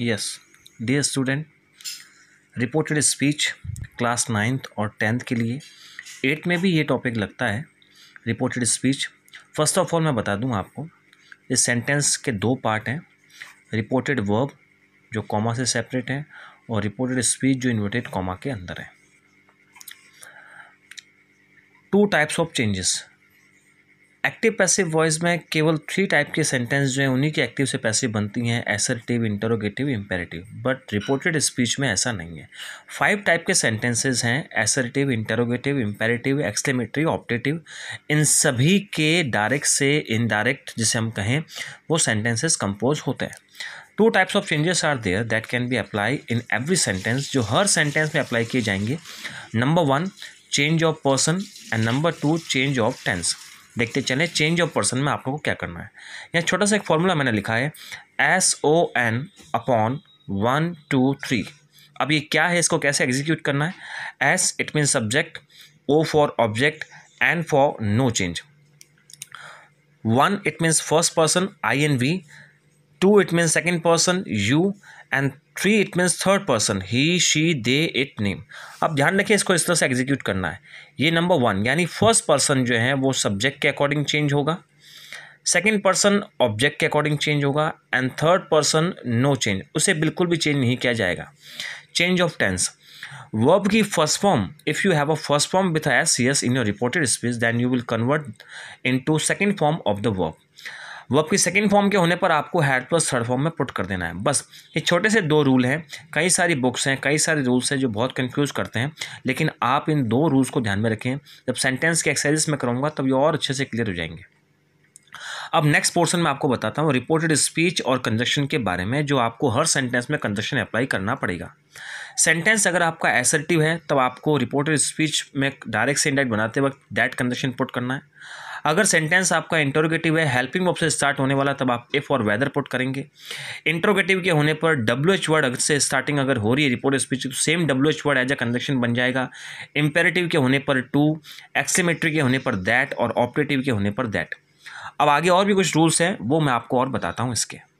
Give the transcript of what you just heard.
yes dear student reported speech class ninth और tenth के लिए एट में भी ये टॉपिक लगता है reported speech first of all मैं बता दूं आपको इस सेंटेंस के दो पार्ट हैं रिपोर्टेड वर्ब जो कॉमा से सेपरेट हैं और रिपोर्टेड स्पीच जो इन्वर्टेड कॉमा के अंदर है two types of changes active passive voice में केवल थ्री टाइप के सेंटेंस जो हैं उन्हीं के एक्टिव से पैसिव बनती हैं assertive interrogative imperative but reported speech में ऐसा नहीं है फाइव टाइप के सेंटेंसेज हैं assertive interrogative imperative exclamatory optative इन सभी के डायरेक्ट से इनडायरेक्ट जिसे हम कहें वो सेंटेंसेज कंपोज होते हैं two types of changes are there that can be apply in every sentence जो हर सेंटेंस में अप्लाई किए जाएंगे number one change of person and number two change of tense देखते चलें चेंज ऑफ पर्सन में आप को क्या करना है यहाँ छोटा सा एक फॉर्मूला मैंने लिखा है S O N upon one two three अब ये क्या है इसको कैसे एग्जीक्यूट करना है S it mean subject O for object N for no change one it means first person I and we two it means second person you and three it means third person he she they it name अब ध्यान रखिए इसको इस तरह से execute करना है ये नंबर वन यानी फर्स्ट पर्सन जो है वो सब्जेक्ट के अकॉर्डिंग चेंज होगा सेकेंड पर्सन ऑब्जेक्ट के अकॉर्डिंग चेंज होगा and third person no change उसे बिल्कुल भी चेंज नहीं किया जाएगा चेंज ऑफ टेंस वर्ब की first form if you have a first form with S C S in your reported speech then you will convert into second form of the verb verb की second form के होने पर आपको had plus third form में put कर देना है बस ये छोटे से दो रूल हैं कई सारी बुक्स हैं कई सारे रूल्स हैं जो बहुत कन्फ्यूज करते हैं लेकिन आप इन दो रूल्स को ध्यान में रखें जब सेंटेंस के एक्सरसाइज में करूँगा तब ये और अच्छे से क्लियर हो जाएंगे अब नेक्स्ट पोर्सन में आपको बताता हूँ रिपोर्टेड स्पीच और कंजक्शन के बारे में जो आपको हर सेंटेंस में कंजक्शन अप्लाई करना पड़ेगा सेंटेंस अगर आपका एसर्टिव है तब आपको रिपोर्टेड स्पीच में डायरेक्ट से इंडेक्ट बनाते वक्त दैट कंजक्शन पुट करना है अगर सेंटेंस आपका इंटरोगेटिव है हेल्पिंग वर्ब से स्टार्ट होने वाला तब आप एफ और वेदर पुट करेंगे इंटरोगेटिव के होने पर डब्ल्यू एच वर्ड से स्टार्टिंग अगर हो रही है रिपोर्ट स्पीच तो same W H word as a conjunction बन जाएगा इंपेरेटिव के होने पर टू एक्सीमेट्री के होने पर दैट और ऑपरेटिव के होने पर दैट अब आगे और भी कुछ रूल्स हैं वो मैं आपको और बताता हूँ इसके